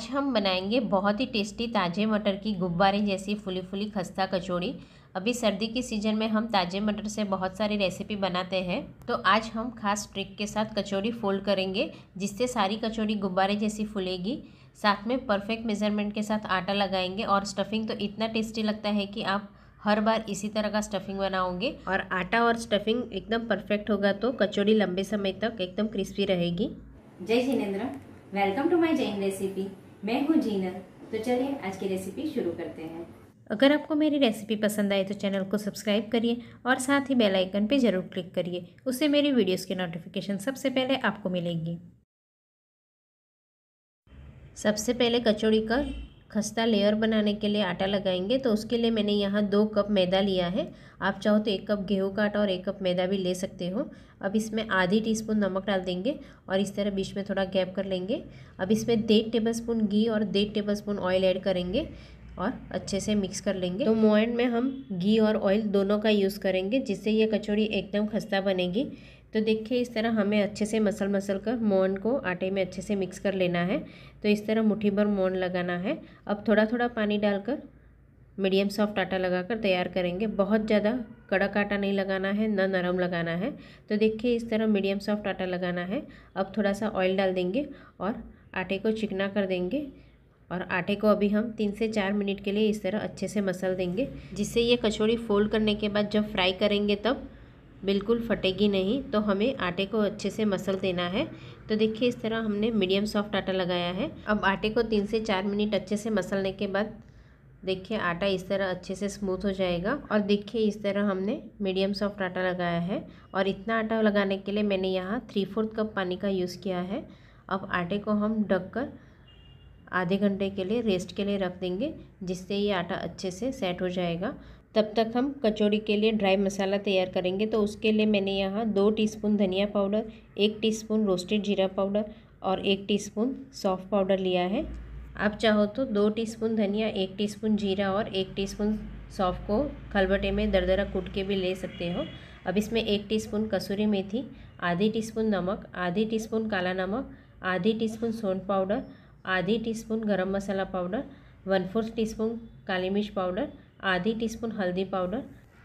आज हम बनाएंगे बहुत ही टेस्टी ताज़े मटर की गुब्बारे जैसी फुली फुली खस्ता कचौड़ी अभी सर्दी की सीज़न में हम ताज़े मटर से बहुत सारी रेसिपी बनाते हैं तो आज हम खास ट्रिक के साथ कचौड़ी फोल्ड करेंगे जिससे सारी कचौड़ी गुब्बारे जैसी फूलेगी साथ में परफेक्ट मेज़रमेंट के साथ आटा लगाएंगे और स्टफिंग तो इतना टेस्टी लगता है कि आप हर बार इसी तरह का स्टफिंग बनाओगे और आटा और स्टफिंग एकदम परफेक्ट होगा तो कचौड़ी लंबे समय तक एकदम क्रिस्पी रहेगी जय जिनेन्द्र welcome to my Jain recipe मैं हूँ जीना तो चलिए आज की रेसिपी शुरू करते हैं अगर आपको मेरी रेसिपी पसंद आए तो चैनल को सब्सक्राइब करिए और साथ ही बेल आइकन पर ज़रूर क्लिक करिए उससे मेरी वीडियोस की नोटिफिकेशन सबसे पहले आपको मिलेगी सबसे पहले कचौड़ी का खस्ता लेयर बनाने के लिए आटा लगाएंगे तो उसके लिए मैंने यहाँ दो कप मैदा लिया है आप चाहो तो एक कप गेहूं का आटा और एक कप मैदा भी ले सकते हो अब इसमें आधी टीस्पून नमक डाल देंगे और इस तरह बीच में थोड़ा गैप कर लेंगे अब इसमें डेढ़ टेबलस्पून घी और डेढ़ टेबलस्पून ऑयल ऐड करेंगे और अच्छे से मिक्स कर लेंगे तो मोइन में हम घी और ऑयल दोनों का यूज़ करेंगे जिससे ये कचौड़ी एकदम खस्ता बनेगी तो देखिए इस तरह हमें अच्छे से मसल मसल कर मोन को आटे में अच्छे से मिक्स कर लेना है तो इस तरह मुट्ठी भर मोन लगाना है अब थोड़ा थोड़ा पानी डालकर मीडियम सॉफ्ट आटा लगाकर तैयार करेंगे बहुत ज़्यादा कड़क आटा नहीं लगाना है ना नरम लगाना है तो देखिए इस तरह मीडियम सॉफ्ट आटा लगाना है अब थोड़ा सा ऑयल डाल देंगे और आटे को चिकना कर देंगे और आटे को अभी हम तीन से चार मिनट के लिए इस तरह अच्छे से मसल देंगे जिससे ये कचौड़ी फोल्ड करने के बाद जब फ्राई करेंगे तब बिल्कुल फटेगी नहीं तो हमें आटे को अच्छे से मसल देना है तो देखिए इस तरह हमने मीडियम सॉफ्ट आटा लगाया है अब आटे को तीन से चार मिनट अच्छे से मसलने के बाद देखिए आटा इस तरह अच्छे से स्मूथ हो जाएगा और देखिए इस तरह हमने मीडियम सॉफ्ट आटा लगाया है और इतना आटा लगाने के लिए मैंने यहाँ थ्री फोर्थ कप पानी का यूज़ किया है अब आटे को हम ढक कर आधे घंटे के लिए रेस्ट के लिए रख देंगे जिससे ये आटा अच्छे से सेट हो जाएगा तब तक हम कचौड़ी के लिए ड्राई मसाला तैयार करेंगे तो उसके लिए मैंने यहाँ दो टीस्पून धनिया पाउडर एक टीस्पून रोस्टेड जीरा पाउडर और एक टीस्पून सौफ पाउडर लिया है आप चाहो तो दो टीस्पून धनिया एक टीस्पून जीरा और एक टीस्पून सौफ़ को खलबटे में दरदरा कूट के भी ले सकते हो अब इसमें एक टीस्पून कसूरी मेथी आधी टीस्पून नमक आधी टीस्पून काला नमक आधी टीस्पून सोन पाउडर आधी टीस्पून गरम मसाला पाउडर वन फोर्थ टीस्पून काली मिर्च पाउडर आधी टीस्पून हल्दी पाउडर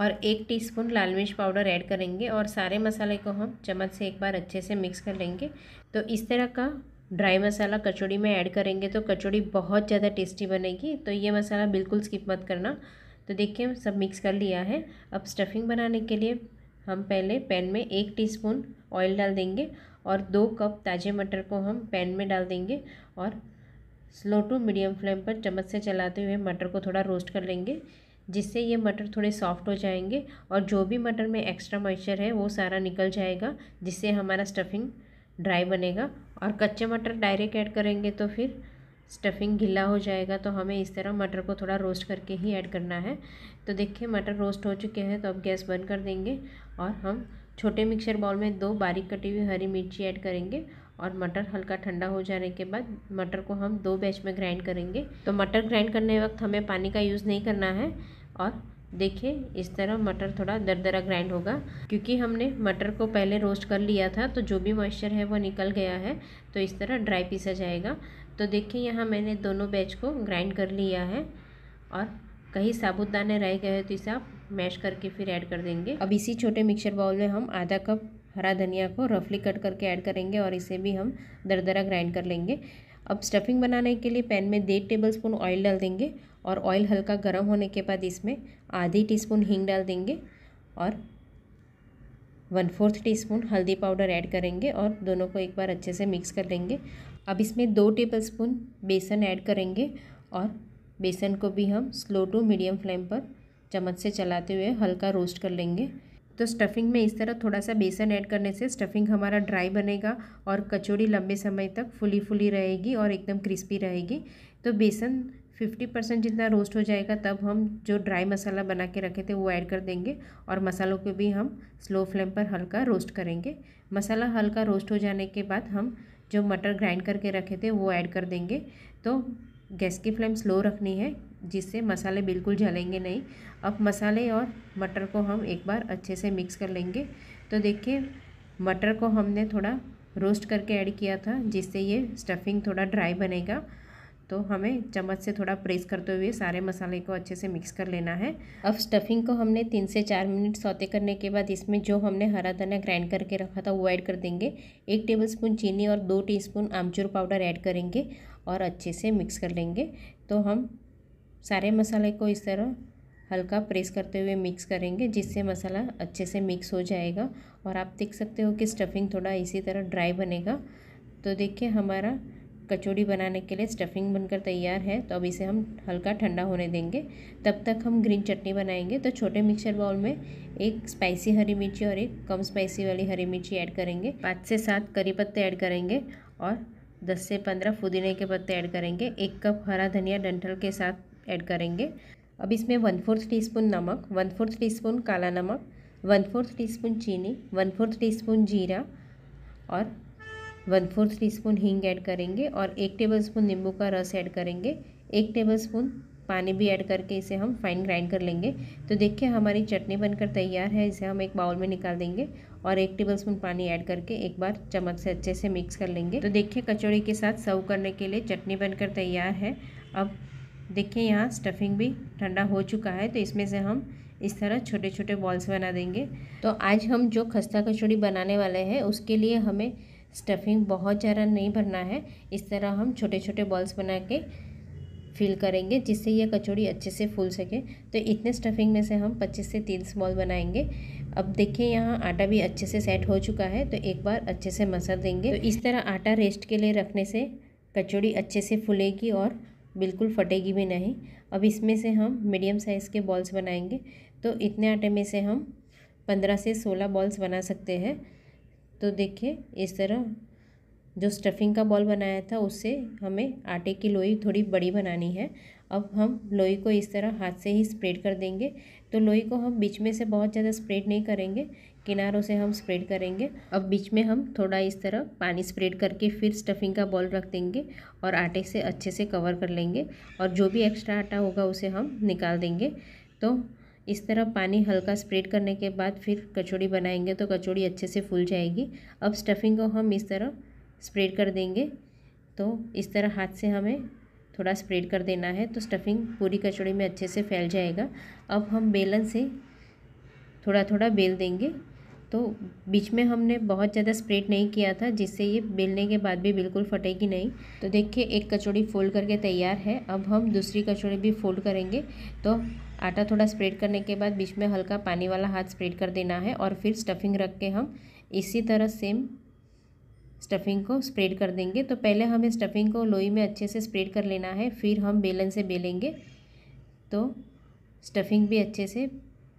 और एक टीस्पून लाल मिर्च पाउडर ऐड करेंगे और सारे मसाले को हम चम्मच से एक बार अच्छे से मिक्स कर लेंगे तो इस तरह का ड्राई मसाला कचौड़ी में ऐड करेंगे तो कचौड़ी बहुत ज़्यादा टेस्टी बनेगी तो ये मसाला बिल्कुल स्किप मत करना तो देखिए सब मिक्स कर लिया है अब स्टफिंग बनाने के लिए हम पहले पैन में एक टीस्पून ऑयल डाल देंगे और दो कप ताजे मटर को हम पैन में डाल देंगे और स्लो टू मीडियम फ्लेम पर चम्मच से चलाते हुए मटर को थोड़ा रोस्ट कर लेंगे जिससे ये मटर थोड़े सॉफ्ट हो जाएंगे और जो भी मटर में एक्स्ट्रा मॉइस्चर है वो सारा निकल जाएगा जिससे हमारा स्टफिंग ड्राई बनेगा और कच्चे मटर डायरेक्ट ऐड करेंगे तो फिर स्टफिंग गिला हो जाएगा तो हमें इस तरह मटर को थोड़ा रोस्ट करके ही ऐड करना है तो देखिए मटर रोस्ट हो चुके हैं तो अब गैस बंद कर देंगे और हम छोटे मिक्सर बाउल में दो बारीक कटी हुई हरी मिर्ची ऐड करेंगे और मटर हल्का ठंडा हो जाने के बाद मटर को हम दो बैच में ग्राइंड करेंगे तो मटर ग्राइंड करने वक्त हमें पानी का यूज़ नहीं करना है और देखिए इस तरह मटर थोड़ा दरदरा ग्राइंड होगा क्योंकि हमने मटर को पहले रोस्ट कर लिया था तो जो भी मॉइस्चर है वो निकल गया है तो इस तरह ड्राई पीसा जाएगा तो देखिए यहाँ मैंने दोनों बैच को ग्राइंड कर लिया है और कहीं साबुत दाने रह गए तो इसे आप मैश करके फिर ऐड कर देंगे अब इसी छोटे मिक्सर बाउल में हम आधा कप हरा धनिया को रफली कट करके ऐड करेंगे और इसे भी हम दरदरा ग्राइंड कर लेंगे अब स्टफिंग बनाने के लिए पैन में डेढ़ टेबल स्पून ऑयल डाल देंगे और ऑयल हल्का गर्म होने के बाद इसमें आधी टी स्पून हींग डाल देंगे और वन फोर्थ टी स्पून हल्दी पाउडर ऐड करेंगे और दोनों को एक बार अच्छे से मिक्स कर लेंगे अब इसमें दो टेबल स्पून बेसन ऐड करेंगे और बेसन को भी हम स्लो टू मीडियम फ्लेम पर चम्मच से चलाते हुए हल्का रोस्ट कर लेंगे तो स्टफिंग में इस तरह थोड़ा सा बेसन ऐड करने से स्टफिंग हमारा ड्राई बनेगा और कचौड़ी लंबे समय तक फुली फुली रहेगी और एकदम क्रिस्पी रहेगी तो बेसन फिफ्टी परसेंट जितना रोस्ट हो जाएगा तब हम जो ड्राई मसाला बना के रखे थे वो ऐड कर देंगे और मसालों को भी हम स्लो फ्लेम पर हल्का रोस्ट करेंगे मसाला हल्का रोस्ट हो जाने के बाद हम जो मटर ग्राइंड करके रखे थे वो ऐड कर देंगे तो गैस की फ्लेम स्लो रखनी है जिससे मसाले बिल्कुल जलेंगे नहीं अब मसाले और मटर को हम एक बार अच्छे से मिक्स कर लेंगे तो देखिए मटर को हमने थोड़ा रोस्ट करके ऐड किया था जिससे ये स्टफिंग थोड़ा ड्राई बनेगा तो हमें चम्मच से थोड़ा प्रेस करते हुए सारे मसाले को अच्छे से मिक्स कर लेना है अब स्टफिंग को हमने तीन से चार मिनट सौते करने के बाद इसमें जो हमने हरा धनिया ग्राइंड करके रखा था वो ऐड कर देंगे एक टेबलस्पून चीनी और दो टीस्पून आमचूर पाउडर ऐड करेंगे और अच्छे से मिक्स कर लेंगे तो हम सारे मसाले को इस तरह हल्का प्रेस करते हुए मिक्स करेंगे जिससे मसाला अच्छे से मिक्स हो जाएगा और आप देख सकते हो कि स्टफिंग थोड़ा इसी तरह ड्राई बनेगा तो देखिए हमारा कचौड़ी बनाने के लिए स्टफिंग बनकर तैयार है तो अब इसे हम हल्का ठंडा होने देंगे तब तक हम ग्रीन चटनी बनाएंगे तो छोटे मिक्सर बाउल में एक स्पाइसी हरी मिर्ची और एक कम स्पाइसी वाली हरी मिर्ची ऐड करेंगे पाँच से सात करी पत्ते ऐड करेंगे और दस से पंद्रह पुदीने के पत्ते ऐड करेंगे एक कप हरा धनिया डंठल के साथ ऐड करेंगे अब इसमें वन फोर्थ टी स्पून नमक वन फोर्थ टी स्पून काला नमक वन फोर्थ टी स्पून चीनी वन फोर्थ टी स्पून जीरा और वन फोर्थ टी स्पून हींग ऐड करेंगे और एक टेबल स्पून नींबू का रस ऐड करेंगे एक टेबल स्पून पानी भी ऐड करके इसे हम फाइन ग्राइंड कर लेंगे तो देखिए हमारी चटनी बनकर तैयार है इसे हम एक बाउल में निकाल देंगे और एक टेबल स्पून पानी ऐड करके एक बार चम्मच से अच्छे से मिक्स कर लेंगे तो देखिए कचौड़ी के साथ सर्व करने के लिए चटनी बनकर तैयार है अब देखिए यहाँ स्टफिंग भी ठंडा हो चुका है तो इसमें से हम इस तरह छोटे छोटे बॉल्स बना देंगे तो आज हम जो खस्ता कचौड़ी बनाने वाले हैं उसके लिए हमें स्टफिंग बहुत ज़्यादा नहीं भरना है इस तरह हम छोटे छोटे बॉल्स बना के फिल करेंगे जिससे यह कचौड़ी अच्छे से फूल सके तो इतने स्टफिंग में से हम 25 से 30 बॉल बनाएंगे अब देखिए यहाँ आटा भी अच्छे से सेट हो चुका है तो एक बार अच्छे से मसल देंगे तो इस तरह आटा रेस्ट के लिए रखने से कचौड़ी अच्छे से फूलेगी और बिल्कुल फटेगी भी नहीं अब इसमें से हम मीडियम साइज़ के बॉल्स बनाएंगे तो इतने आटे में से हम पंद्रह से सोलह बॉल्स बना सकते हैं तो देखिए इस तरह जो स्टफिंग का बॉल बनाया था उससे हमें आटे की लोई थोड़ी बड़ी बनानी है अब हम लोई को इस तरह हाथ से ही स्प्रेड कर देंगे तो लोई को हम बीच में से बहुत ज़्यादा स्प्रेड नहीं करेंगे किनारों से हम स्प्रेड करेंगे अब बीच में हम थोड़ा इस तरह पानी स्प्रेड करके फिर स्टफिंग का बॉल रख देंगे और आटे से अच्छे से कवर कर लेंगे और जो भी एक्स्ट्रा आटा होगा उसे हम निकाल देंगे तो इस तरह पानी हल्का स्प्रेड करने के बाद फिर कचौड़ी बनाएंगे तो कचौड़ी अच्छे से फूल जाएगी अब स्टफिंग को हम इस तरह स्प्रेड कर देंगे तो इस तरह हाथ से हमें थोड़ा स्प्रेड कर देना है तो स्टफिंग पूरी कचौड़ी में अच्छे से फैल जाएगा अब हम बेलन से थोड़ा थोड़ा बेल देंगे तो बीच में हमने बहुत ज़्यादा स्प्रेड नहीं किया था जिससे ये बेलने के बाद भी बिल्कुल फटेगी नहीं तो देखिए एक कचौड़ी फोल्ड करके तैयार है अब हम दूसरी कचौड़ी भी फोल्ड करेंगे तो आटा थोड़ा स्प्रेड करने के बाद बीच में हल्का पानी वाला हाथ स्प्रेड कर देना है और फिर स्टफिंग रख के हम इसी तरह सेम स्टफिंग को स्प्रेड कर देंगे तो पहले हमें स्टफिंग को लोई में अच्छे से स्प्रेड कर लेना है फिर हम बेलन से बेलेंगे तो स्टफिंग भी अच्छे से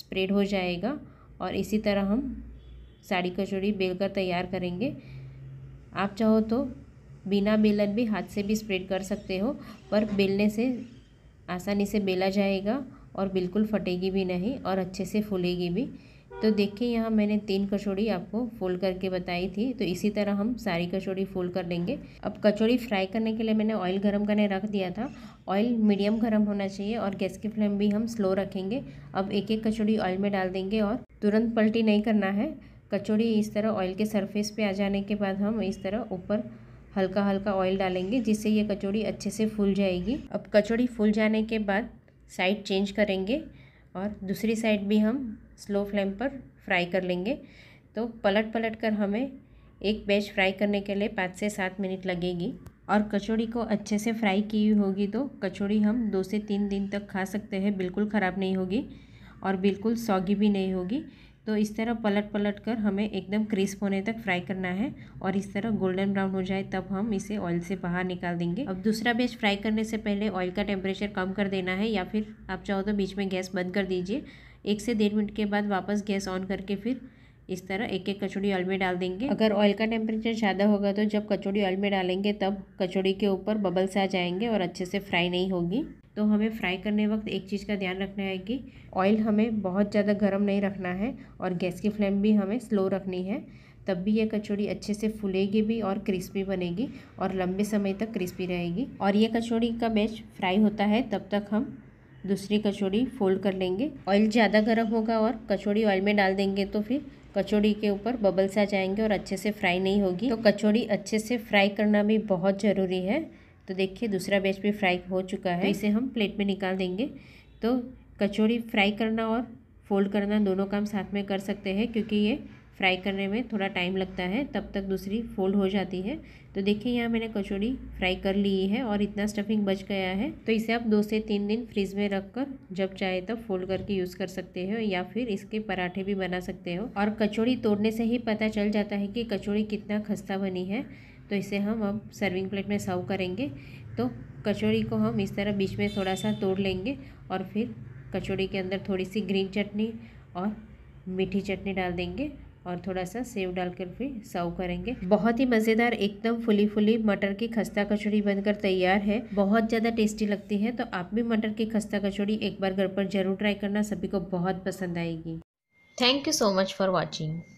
स्प्रेड हो जाएगा और इसी तरह हम साड़ी कचौड़ी बेलकर तैयार करेंगे आप चाहो तो बिना बेलन भी हाथ से भी स्प्रेड कर सकते हो पर बेलने से आसानी से बेला जाएगा और बिल्कुल फटेगी भी नहीं और अच्छे से फूलेगी भी तो देखिए यहाँ मैंने तीन कचौड़ी आपको फोल्ड करके बताई थी तो इसी तरह हम सारी कचौड़ी फोल्ड कर लेंगे अब कचौड़ी फ्राई करने के लिए मैंने ऑयल गर्म करने रख दिया था ऑयल मीडियम गरम होना चाहिए और गैस की फ्लेम भी हम स्लो रखेंगे अब एक एक कचौड़ी ऑयल में डाल देंगे और तुरंत पलटी नहीं करना है कचौड़ी इस तरह ऑयल के सरफेस पे आ जाने के बाद हम इस तरह ऊपर हल्का हल्का ऑयल डालेंगे जिससे ये कचौड़ी अच्छे से फूल जाएगी अब कचौड़ी फूल जाने के बाद साइड चेंज करेंगे और दूसरी साइड भी हम स्लो फ्लेम पर फ्राई कर लेंगे तो पलट पलट कर हमें एक बैच फ्राई करने के लिए पाँच से सात मिनट लगेगी और कचौड़ी को अच्छे से फ्राई की होगी तो कचौड़ी हम दो से तीन दिन तक खा सकते हैं बिल्कुल ख़राब नहीं होगी और बिल्कुल सौगी भी नहीं होगी तो इस तरह पलट पलट कर हमें एकदम क्रिस्प होने तक फ्राई करना है और इस तरह गोल्डन ब्राउन हो जाए तब हम इसे ऑयल से बाहर निकाल देंगे अब दूसरा बेच फ्राई करने से पहले ऑयल का टेम्परेचर कम कर देना है या फिर आप चाहो तो बीच में गैस बंद कर दीजिए एक से डेढ़ मिनट के बाद वापस गैस ऑन करके फिर इस तरह एक एक कचौड़ी ऑयल में डाल देंगे अगर ऑयल का टेम्परेचर ज़्यादा होगा तो जब कचौड़ी ऑयल में डालेंगे तब कचौड़ी के ऊपर बबल्स आ जाएंगे और अच्छे से फ्राई नहीं होगी तो हमें फ्राई करने वक्त एक चीज़ का ध्यान रखना है कि ऑयल हमें बहुत ज़्यादा गर्म नहीं रखना है और गैस की फ्लेम भी हमें स्लो रखनी है तब भी ये कचौड़ी अच्छे से फूलेगी भी और क्रिस्पी बनेगी और लंबे समय तक क्रिस्पी रहेगी और ये कचौड़ी का बैच फ्राई होता है तब तक हम दूसरी कचौड़ी फोल्ड कर लेंगे ऑयल ज़्यादा गर्म होगा और कचौड़ी ऑयल में डाल देंगे तो फिर कचौड़ी के ऊपर बबल्स आ जाएंगे और अच्छे से फ्राई नहीं होगी तो कचौड़ी अच्छे से फ्राई करना भी बहुत ज़रूरी है तो देखिए दूसरा बैच भी फ्राई हो चुका है तो इसे हम प्लेट में निकाल देंगे तो कचौड़ी फ्राई करना और फोल्ड करना दोनों काम साथ में कर सकते हैं क्योंकि ये फ्राई करने में थोड़ा टाइम लगता है तब तक दूसरी फोल्ड हो जाती है तो देखिए यहाँ मैंने कचौड़ी फ्राई कर ली है और इतना स्टफिंग बच गया है तो इसे आप दो से तीन दिन फ्रिज में रख कर जब चाहे तब फोल्ड करके यूज़ कर सकते हो या फिर इसके पराठे भी बना सकते हो और कचौड़ी तोड़ने से ही पता चल जाता है कि कचौड़ी कितना खस्ता बनी है तो इसे हम अब सर्विंग प्लेट में सर्व करेंगे तो कचौड़ी को हम इस तरह बीच में थोड़ा सा तोड़ लेंगे और फिर कचौड़ी के अंदर थोड़ी सी ग्रीन चटनी और मीठी चटनी डाल देंगे और थोड़ा सा सेव डालकर फिर सर्व करेंगे बहुत ही मज़ेदार एकदम फुली फुली मटर की खस्ता कचौड़ी बनकर तैयार है बहुत ज़्यादा टेस्टी लगती है तो आप भी मटर की खस्ता कचौड़ी एक बार घर पर ज़रूर ट्राई करना सभी को बहुत पसंद आएगी thank you so much for watching